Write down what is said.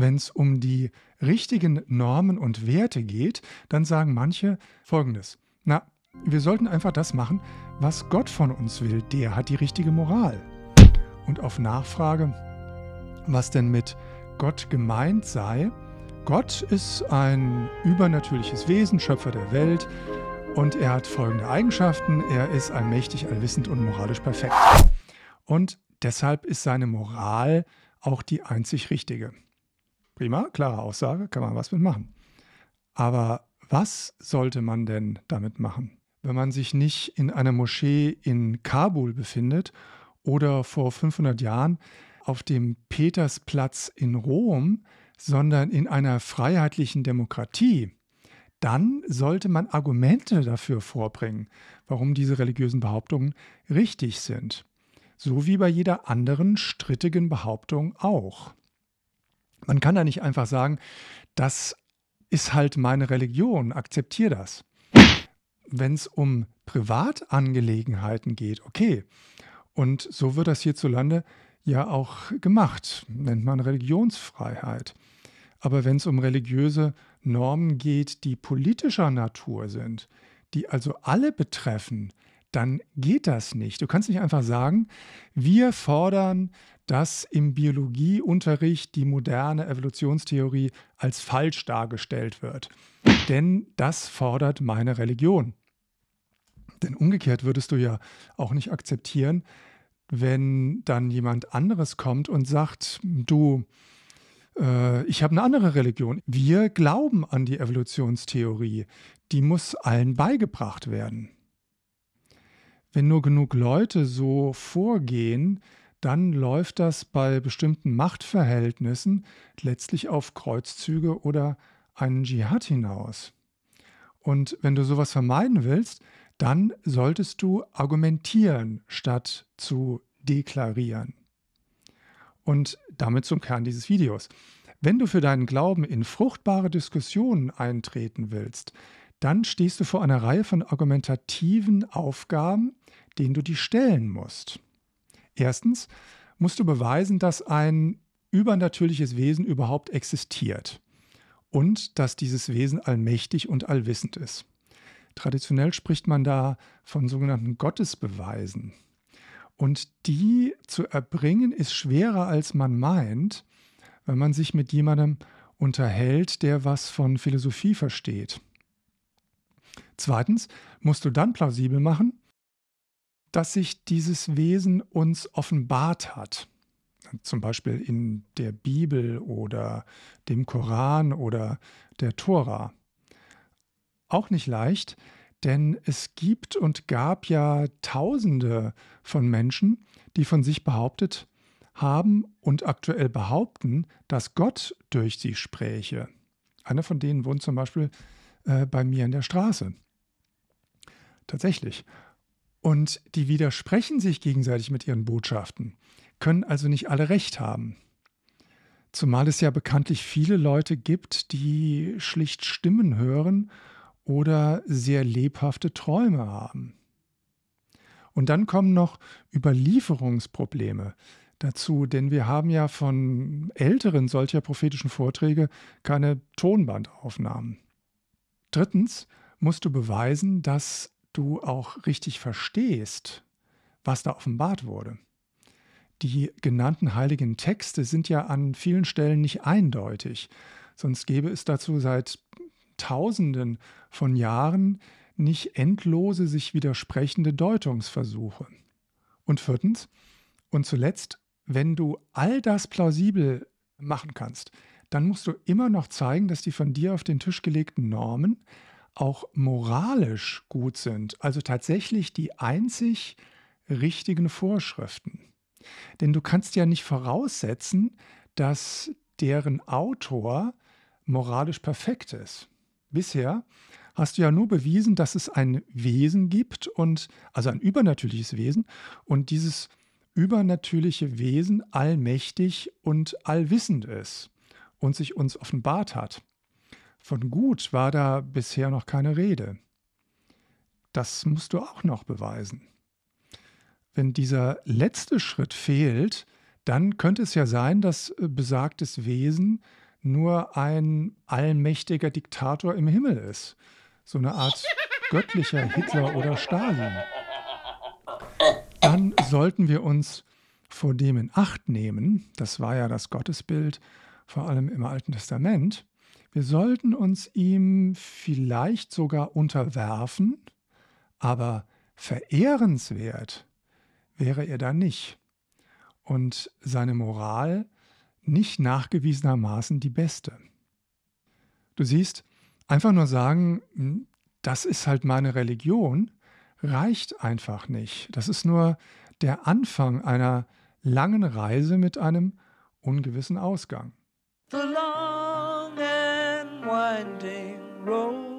Wenn es um die richtigen Normen und Werte geht, dann sagen manche Folgendes. Na, wir sollten einfach das machen, was Gott von uns will. Der hat die richtige Moral. Und auf Nachfrage, was denn mit Gott gemeint sei, Gott ist ein übernatürliches Wesen, Schöpfer der Welt, und er hat folgende Eigenschaften. Er ist allmächtig, allwissend und moralisch perfekt. Und deshalb ist seine Moral auch die einzig richtige. Prima, klare Aussage, kann man was mitmachen. Aber was sollte man denn damit machen? Wenn man sich nicht in einer Moschee in Kabul befindet oder vor 500 Jahren auf dem Petersplatz in Rom, sondern in einer freiheitlichen Demokratie, dann sollte man Argumente dafür vorbringen, warum diese religiösen Behauptungen richtig sind. So wie bei jeder anderen strittigen Behauptung auch. Man kann da nicht einfach sagen, das ist halt meine Religion, akzeptiere das. Wenn es um Privatangelegenheiten geht, okay. Und so wird das hierzulande ja auch gemacht, nennt man Religionsfreiheit. Aber wenn es um religiöse Normen geht, die politischer Natur sind, die also alle betreffen, dann geht das nicht. Du kannst nicht einfach sagen, wir fordern, dass im Biologieunterricht die moderne Evolutionstheorie als falsch dargestellt wird. Denn das fordert meine Religion. Denn umgekehrt würdest du ja auch nicht akzeptieren, wenn dann jemand anderes kommt und sagt, du, äh, ich habe eine andere Religion. Wir glauben an die Evolutionstheorie. Die muss allen beigebracht werden wenn nur genug Leute so vorgehen, dann läuft das bei bestimmten Machtverhältnissen letztlich auf Kreuzzüge oder einen Dschihad hinaus. Und wenn du sowas vermeiden willst, dann solltest du argumentieren, statt zu deklarieren. Und damit zum Kern dieses Videos. Wenn du für deinen Glauben in fruchtbare Diskussionen eintreten willst, dann stehst du vor einer Reihe von argumentativen Aufgaben, denen du dich stellen musst. Erstens musst du beweisen, dass ein übernatürliches Wesen überhaupt existiert und dass dieses Wesen allmächtig und allwissend ist. Traditionell spricht man da von sogenannten Gottesbeweisen. Und die zu erbringen ist schwerer, als man meint, wenn man sich mit jemandem unterhält, der was von Philosophie versteht. Zweitens musst du dann plausibel machen, dass sich dieses Wesen uns offenbart hat. Zum Beispiel in der Bibel oder dem Koran oder der Tora. Auch nicht leicht, denn es gibt und gab ja Tausende von Menschen, die von sich behauptet haben und aktuell behaupten, dass Gott durch sie spräche. Einer von denen wohnt zum Beispiel äh, bei mir in der Straße. Tatsächlich. Und die widersprechen sich gegenseitig mit ihren Botschaften, können also nicht alle recht haben. Zumal es ja bekanntlich viele Leute gibt, die schlicht Stimmen hören oder sehr lebhafte Träume haben. Und dann kommen noch Überlieferungsprobleme dazu, denn wir haben ja von älteren solcher prophetischen Vorträge keine Tonbandaufnahmen. Drittens musst du beweisen, dass du auch richtig verstehst, was da offenbart wurde. Die genannten heiligen Texte sind ja an vielen Stellen nicht eindeutig, sonst gäbe es dazu seit Tausenden von Jahren nicht endlose sich widersprechende Deutungsversuche. Und viertens, und zuletzt, wenn du all das plausibel machen kannst, dann musst du immer noch zeigen, dass die von dir auf den Tisch gelegten Normen auch moralisch gut sind, also tatsächlich die einzig richtigen Vorschriften. Denn du kannst ja nicht voraussetzen, dass deren Autor moralisch perfekt ist. Bisher hast du ja nur bewiesen, dass es ein Wesen gibt und also ein übernatürliches Wesen und dieses übernatürliche Wesen allmächtig und allwissend ist und sich uns offenbart hat. Von gut war da bisher noch keine Rede. Das musst du auch noch beweisen. Wenn dieser letzte Schritt fehlt, dann könnte es ja sein, dass äh, besagtes Wesen nur ein allmächtiger Diktator im Himmel ist. So eine Art göttlicher Hitler oder Stalin. Dann sollten wir uns vor dem in Acht nehmen, das war ja das Gottesbild, vor allem im Alten Testament, wir sollten uns ihm vielleicht sogar unterwerfen, aber verehrenswert wäre er da nicht und seine Moral nicht nachgewiesenermaßen die beste. Du siehst, einfach nur sagen, hm, das ist halt meine Religion, reicht einfach nicht. Das ist nur der Anfang einer langen Reise mit einem ungewissen Ausgang. winding road.